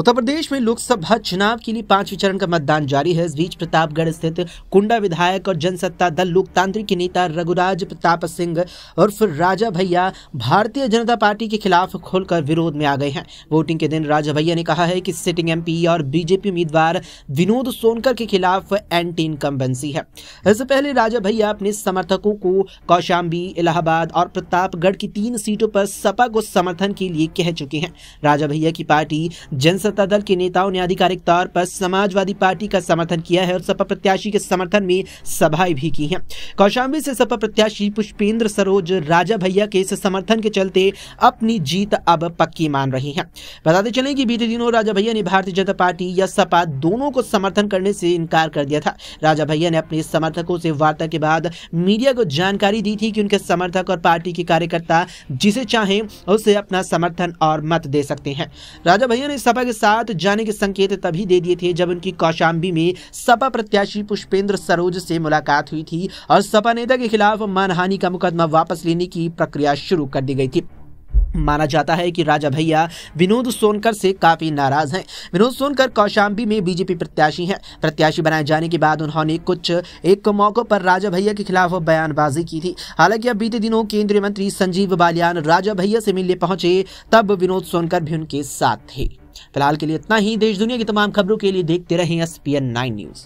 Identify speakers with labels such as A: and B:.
A: उत्तर प्रदेश में लोकसभा चुनाव के लिए पांचवें चरण का मतदान जारी है इस बीच प्रतापगढ़ स्थित कुंडा विधायक और जनसत्ता दल लोकतांत्रिक नेता रघुराज प्रताप सिंह उर्फ राजा भैया भारतीय जनता पार्टी के खिलाफ खुलकर विरोध में आ गए हैं वोटिंग के दिन राजा भैया ने कहा है कि सिटिंग एमपी और बीजेपी उम्मीदवार विनोद सोनकर के खिलाफ एंटी इनकम्बेंसी है इससे पहले राजा भैया अपने समर्थकों को कौशाम्बी इलाहाबाद और प्रतापगढ़ की तीन सीटों पर सपा को समर्थन के लिए कह चुके हैं राजा भैया की पार्टी जनसत्ता सत्ता दल के नेताओं ने आधिकारिक तौर पर समाजवादी पार्टी का समर्थन किया है और सपा प्रत्याशी के समर्थन में सभाएं भी की हैं कौशाम्बी से सपा प्रत्याशी पुष्पेंद्र सरोज राजा भैया के इस समर्थन के चलते अपनी जीत अब पक्की मान रही है बताते चले की बीते दिनों राजा भैया ने भारतीय जनता पार्टी या सपा दोनों को समर्थन करने से इनकार कर दिया था राजा भैया ने अपने समर्थकों से वार्ता के बाद मीडिया को जानकारी दी थी कि उनके समर्थक और पार्टी के कार्यकर्ता जिसे चाहें उसे अपना समर्थन और मत दे सकते हैं राजा भैया ने सपा के के साथ जाने के संकेत तभी दे दिए थे जब उनकी कौशाम्बी में सपा प्रत्याशी पुष्पेंद्र सरोज से मुलाकात हुई थी और सपा नेता के खिलाफ मानहानि का मुकदमा वापस लेने की प्रक्रिया शुरू कर दी गई थी माना जाता है कि राजा भैया विनोद सोनकर से काफ़ी नाराज़ हैं विनोद सोनकर कौशाम्बी में बीजेपी प्रत्याशी हैं प्रत्याशी बनाए जाने के बाद उन्होंने कुछ एक मौक़ों पर राजा भैया के खिलाफ बयानबाजी की थी हालांकि अब बीते दिनों केंद्रीय मंत्री संजीव बालियान राजा भैया से मिलने पहुंचे तब विनोद सोनकर भी उनके साथ थे फिलहाल के लिए इतना ही देश दुनिया की तमाम खबरों के लिए देखते रहे एस पी न्यूज़